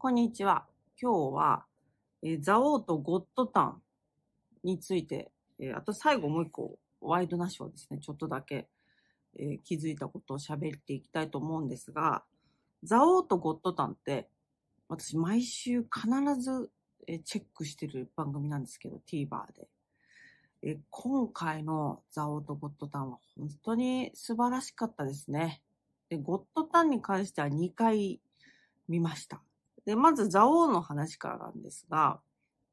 こんにちは。今日は、えー、ザオーとゴッドタンについて、えー、あと最後もう一個、ワイドナショーですね。ちょっとだけ、えー、気づいたことを喋っていきたいと思うんですが、ザオーとゴッドタンって、私毎週必ず、えチェックしてる番組なんですけど、TVer で。え今回のザオーとゴッドタンは本当に素晴らしかったですね。で、ゴッドタンに関しては2回見ました。で、まず、蔵王の話からなんですが、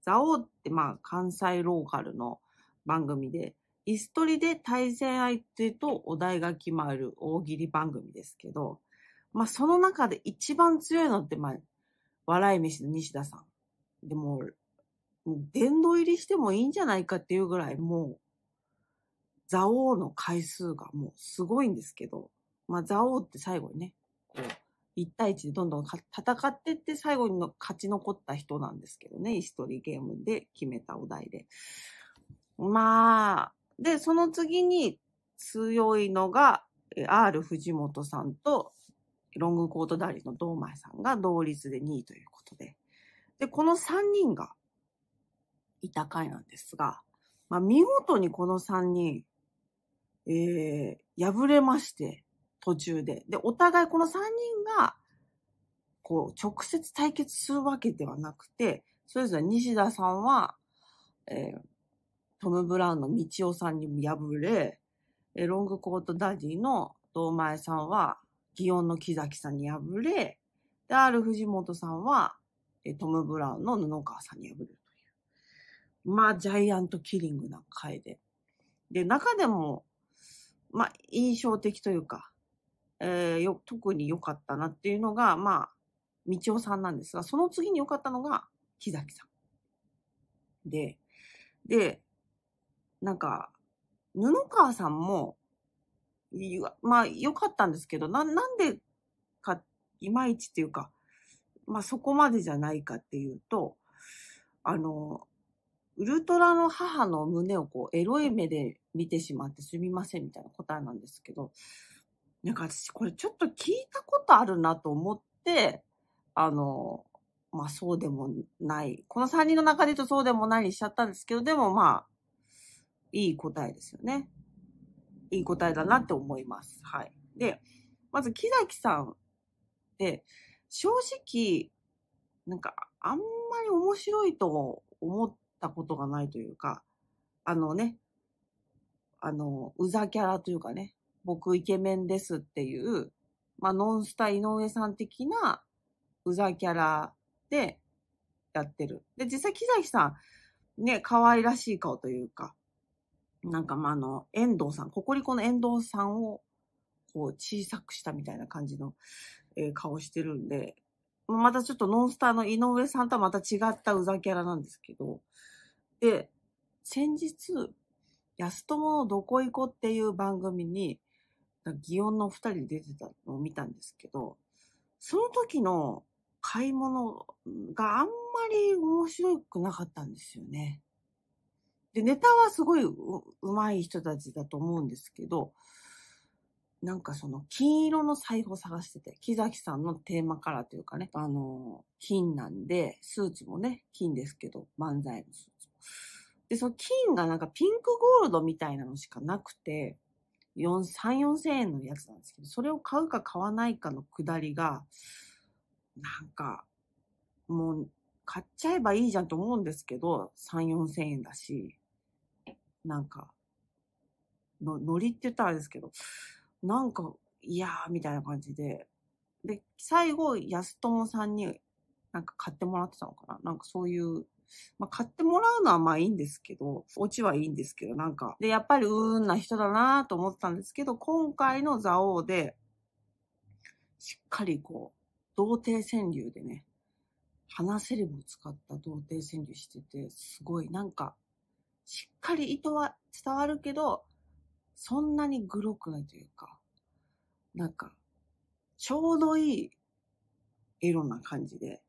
蔵王ってまあ関西ローカルの番組で、椅子取りで対戦相手とお題が決まる大喜利番組ですけど、まあその中で一番強いのってまあ、笑い飯の西田さん。でも、殿堂入りしてもいいんじゃないかっていうぐらいもう、蔵王の回数がもうすごいんですけど、まあ蔵王って最後にね、1対1でどんどん戦ってって、最後にの勝ち残った人なんですけどね、トリーゲームで決めたお題で。まあ、で、その次に強いのが、R 藤本さんと、ロングコートダリの堂前さんが同率で2位ということで。で、この3人がいた回なんですが、まあ見事にこの3人、えー、敗れまして、途中で。で、お互いこの3人が、こう、直接対決するわけではなくて、それぞれ西田さんは、えー、トム・ブラウンの道夫さんに敗れ、えロングコートダディの堂前さんは、祇園の木崎さんに敗れ、で、ある藤本さんは、えトム・ブラウンの布川さんに敗れるという。まあ、ジャイアントキリングな回で。で、中でも、まあ、印象的というか、えー、よ、特に良かったなっていうのが、まあ、みちおさんなんですが、その次に良かったのが、木崎さん。で、で、なんか、布川さんも、まあ、良かったんですけど、な、なんでか、いまいちっていうか、まあ、そこまでじゃないかっていうと、あの、ウルトラの母の胸をこう、エロい目で見てしまってすみませんみたいな答えなんですけど、なんか私これちょっと聞いたことあるなと思って、あの、まあそうでもない。この3人の中で言うとそうでもないにしちゃったんですけど、でもまあ、いい答えですよね。いい答えだなって思います。はい。で、まず木崎さんで、正直、なんかあんまり面白いと思ったことがないというか、あのね、あの、うざキャラというかね、僕イケメンですっていう、まあ、ノンスター井上さん的なうざキャラでやってる。で、実際木崎さん、ね、可愛らしい顔というか、なんかまあ、の、遠藤さん、ここにこの遠藤さんを、こう、小さくしたみたいな感じの、えー、顔してるんで、またちょっとノンスターの井上さんとはまた違ったうざキャラなんですけど、で、先日、安友のどこ行こっていう番組に、祇園の二人出てたのを見たんですけど、その時の買い物があんまり面白くなかったんですよね。で、ネタはすごいううまい人たちだと思うんですけど、なんかその金色の財布を探してて、木崎さんのテーマカラーというかね、あの、金なんで、スーツもね、金ですけど、漫才のスーツも。で、その金がなんかピンクゴールドみたいなのしかなくて、3、4千円のやつなんですけど、それを買うか買わないかのくだりが、なんか、もう、買っちゃえばいいじゃんと思うんですけど、3、4千円だし、なんか、の、ノリって言ったらあれですけど、なんか、いやー、みたいな感じで、で、最後、安友さんになんか買ってもらってたのかななんかそういうまあ、買ってもらうのはまあいいんですけど、オチはいいんですけど、なんか。で、やっぱりうーんな人だなと思ったんですけど、今回の座王で、しっかりこう、童貞川柳でね、花セリフを使った童貞川柳してて、すごいなんか、しっかり意図は伝わるけど、そんなにグロくないというか、なんか、ちょうどいいエロな感じで、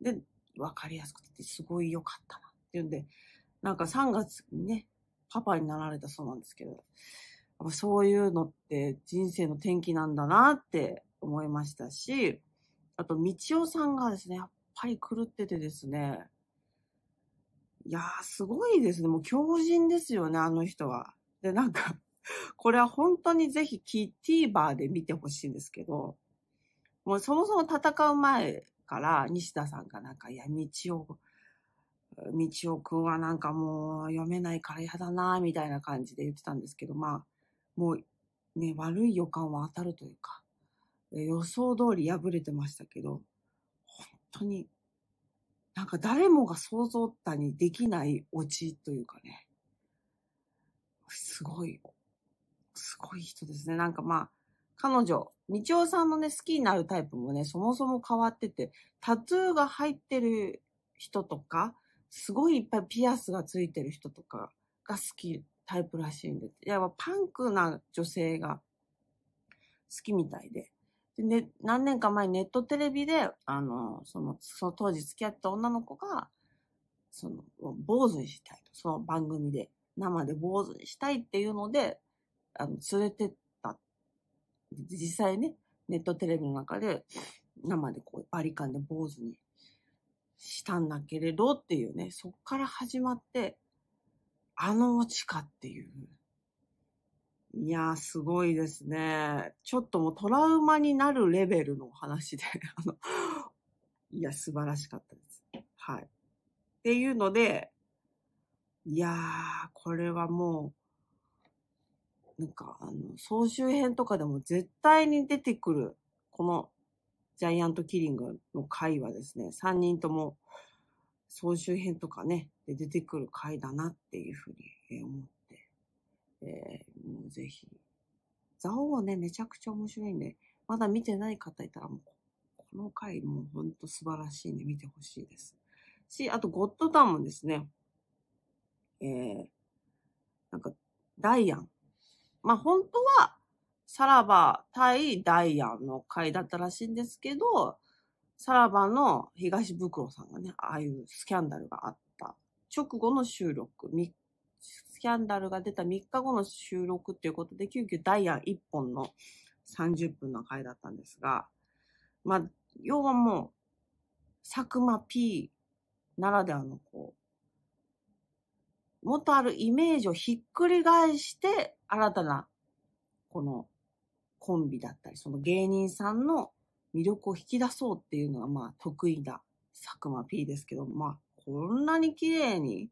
で、わかりやすくてすごい良かったなっていうんで、なんか3月にね、パパになられたそうなんですけど、そういうのって人生の転機なんだなって思いましたし、あと、みちおさんがですね、やっぱり狂っててですね、いやー、すごいですね。もう強人ですよね、あの人は。で、なんかこれは本当にぜひ TVer で見てほしいんですけど、もうそもそも戦う前から西田さんがなんか、いや、道を、道をくんはなんかもう読めないから嫌だな、みたいな感じで言ってたんですけど、まあ、もうね、悪い予感は当たるというか、予想通り破れてましたけど、本当に、なんか誰もが想像ったにできないオチというかね、すごい、すごい人ですね。なんかまあ、彼女、みちおさんのね、好きになるタイプもね、そもそも変わってて、タトゥーが入ってる人とか、すごいいっぱいピアスがついてる人とかが好きタイプらしいんです。いや、パンクな女性が好きみたいで。でね、何年か前ネットテレビで、あの、その、その当時付き合った女の子が、その、坊主にしたいと。その番組で、生で坊主にしたいっていうので、あの、連れてっ実際ね、ネットテレビの中で生でこうバリカンで坊主にしたんだけれどっていうね、そっから始まって、あの落ちかっていう。いやー、すごいですね。ちょっともうトラウマになるレベルの話で、あの、いや、素晴らしかったです。はい。っていうので、いやー、これはもう、なんか、あの、総集編とかでも絶対に出てくる、このジャイアントキリングの回はですね、3人とも総集編とかね、で出てくる回だなっていうふうに思って、えー、もうぜひ。ザオはね、めちゃくちゃ面白いんで、まだ見てない方いたらもう、この回もうほんと素晴らしいんで見てほしいです。し、あと、ゴッドタンもですね、えー、なんか、ダイアン。まあ本当は、さらば対ダイアンの回だったらしいんですけど、さらばの東袋さんがね、ああいうスキャンダルがあった直後の収録、スキャンダルが出た3日後の収録っていうことで、急遽ダイアン1本の30分の回だったんですが、まあ、要はもう、佐久間 P ならではのこう、元あるイメージをひっくり返して、新たな、このコンビだったり、その芸人さんの魅力を引き出そうっていうのが、まあ、得意な佐久間 P ですけど、まあ、こんなに綺麗に、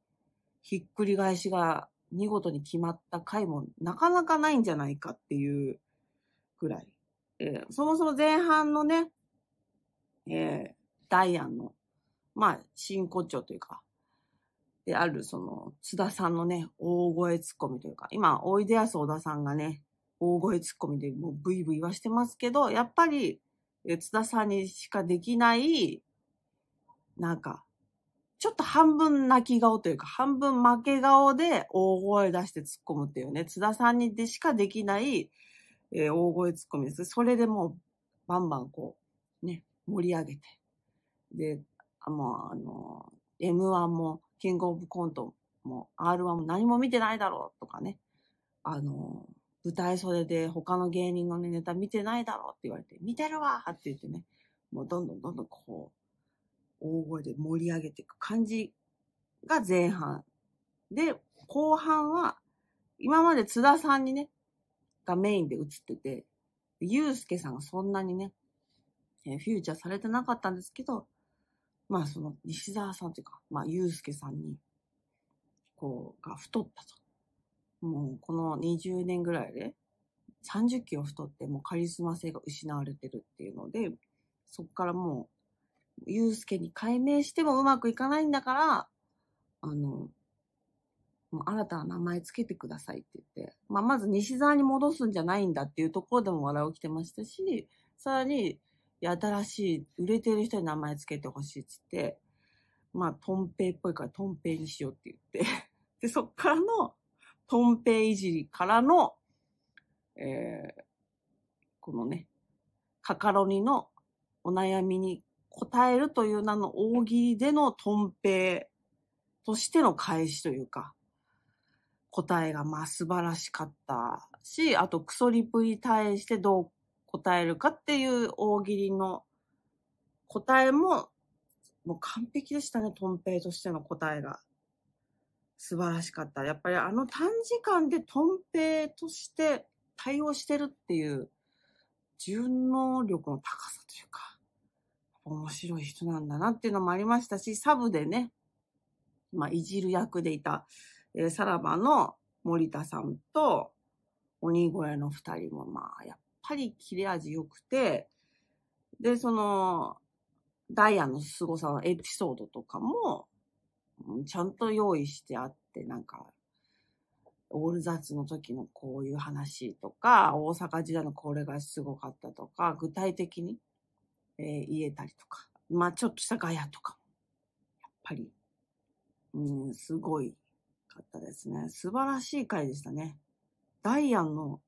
ひっくり返しが見事に決まった回もなかなかないんじゃないかっていうぐらい。えー、そもそも前半のね、えー、ダイアンの、まあ、真骨頂というか、である、その、津田さんのね、大声ツッコミというか、今、おいでやす小田さんがね、大声ツッコミでもうブイブイはしてますけど、やっぱり、津田さんにしかできない、なんか、ちょっと半分泣き顔というか、半分負け顔で大声出して突っ込むっていうね、津田さんにでしかできない、えー、大声突っ込みです。それでもう、バンバンこう、ね、盛り上げて。で、あもう、あの、M1 もキングオブコントも R1 も何も見てないだろうとかね、あの、舞台袖で他の芸人の、ね、ネタ見てないだろうって言われて、見てるわって言ってね、もうどんどんどんどんこう、大声で盛り上げていく感じが前半。で、後半は、今まで津田さんにね、がメインで映ってて、ゆうすけさんがそんなにね、フューチャーされてなかったんですけど、まあその西澤さんというか、まあ祐介さんに、こう、が太ったと。もうこの20年ぐらいで30キロ太ってもうカリスマ性が失われてるっていうので、そこからもう、祐介に改名してもうまくいかないんだから、あの、もう新たな名前つけてくださいって言って、まあ、まず西沢に戻すんじゃないんだっていうところでも笑い起きてましたし、さらに、で、新しい、売れてる人に名前つけてほしいっつって、まあ、トンペイっぽいからトンペイにしようって言って で、そっからの、トンペイいじりからの、えー、このね、カカロニのお悩みに答えるという名の大喜利でのトンペイとしての返しというか、答えがまあ素晴らしかったし、あとクソリプに対してどう答えるかっていう大喜利の答えも、もう完璧でしたね、トンペイとしての答えが。素晴らしかった。やっぱりあの短時間でトンペイとして対応してるっていう、順応力の高さというか、面白い人なんだなっていうのもありましたし、サブでね、まあ、いじる役でいた、えー、さらばの森田さんと、鬼越の二人も、まあ、やっぱり切れ味良くて、で、その、ダイヤの凄さのエピソードとかも、ちゃんと用意してあって、なんか、オールザツの時のこういう話とか、大阪時代のこれがすごかったとか、具体的に、えー、言えたりとか、まあちょっとしたガヤとか、やっぱり、うん、すごいかったですね。素晴らしい回でしたね。ダイアンの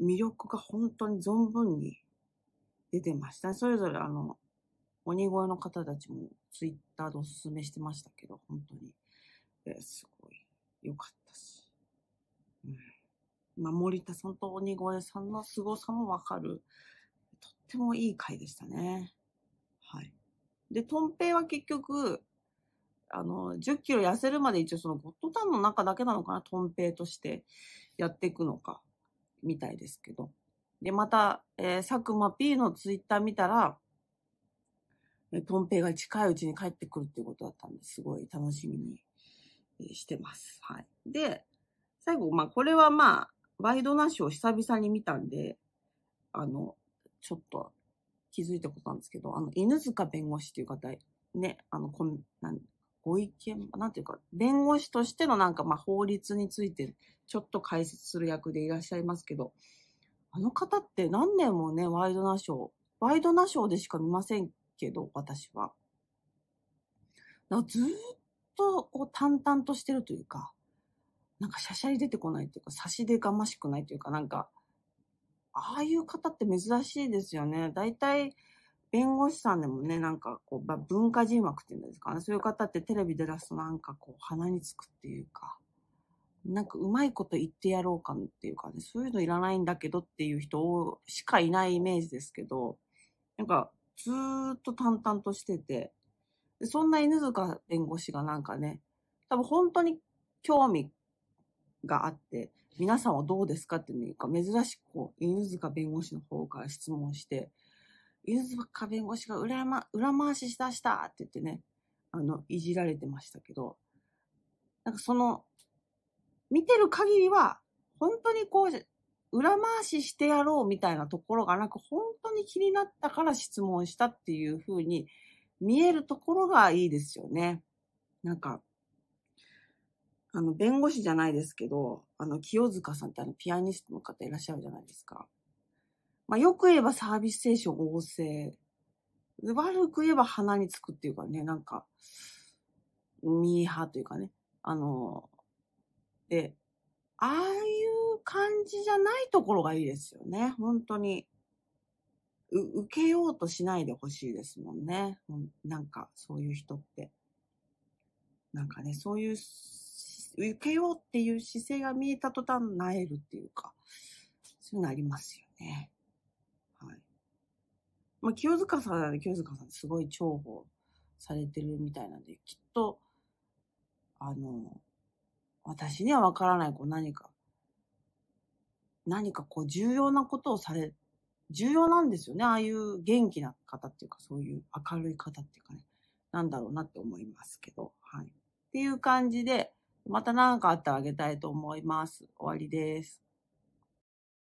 魅力が本当に存分に出てました。それぞれあの、鬼越の方たちもツイッターでおすすめしてましたけど、本当に。えすごい良かったし。うん。まあ、森田さんと鬼越さんの凄さもわかる。とってもいい回でしたね。はい。で、トンペイは結局、あの、10キロ痩せるまで一応そのゴッドタンの中だけなのかな、トンペイとしてやっていくのか。みたいですけど。で、また、えー、佐久間 P のツイッター見たら、えー、トンペイが近いうちに帰ってくるっていうことだったんです、すごい楽しみに、えしてます。はい。で、最後、まあ、これはまあ、ワイドナッシュを久々に見たんで、あの、ちょっと気づいたことなんですけど、あの、犬塚弁護士っていう方、ね、あの、こんなんご意見、なんていうか、弁護士としてのなんか、まあ、法律についてちょっと解説する役でいらっしゃいますけど、あの方って何年もね、ワイドナショー、ワイドナショーでしか見ませんけど、私は。だずっとこう淡々としてるというか、なんかしゃしゃり出てこないというか、差し出がましくないというか、なんか、ああいう方って珍しいですよね。たい弁護士さんでもね、なんかこう、文化人枠っていうんですかね。そういう方ってテレビ出すとなんかこう、鼻につくっていうか、なんかうまいこと言ってやろうかっていうかね、そういうのいらないんだけどっていう人しかいないイメージですけど、なんかずーっと淡々としてて、そんな犬塚弁護士がなんかね、多分本当に興味があって、皆さんはどうですかっていうか、珍しくこう、犬塚弁護士の方から質問して、犬塚弁護士が裏,、ま、裏回ししだしたって言ってね、あの、いじられてましたけど、なんかその、見てる限りは、本当にこう、裏回ししてやろうみたいなところがなく、本当に気になったから質問したっていうふうに見えるところがいいですよね。なんか、あの、弁護士じゃないですけど、あの、清塚さんってあの、ピアニストの方いらっしゃるじゃないですか。まあ、よく言えばサービス精神旺盛。悪く言えば鼻につくっていうかね、なんか、ミーハーというかね。あの、で、ああいう感じじゃないところがいいですよね。本当に。う、受けようとしないでほしいですもんね。なんか、そういう人って。なんかね、そういう、受けようっていう姿勢が見えた途端、なえるっていうか、そういうのありますよね。まあ、清塚さんは、清塚さんすごい重宝されてるみたいなんで、きっと、あの、私にはわからない、こう何か、何かこう重要なことをされ、重要なんですよね。ああいう元気な方っていうか、そういう明るい方っていうかね、なんだろうなって思いますけど、はい。っていう感じで、また何かあったらあげたいと思います。終わりです。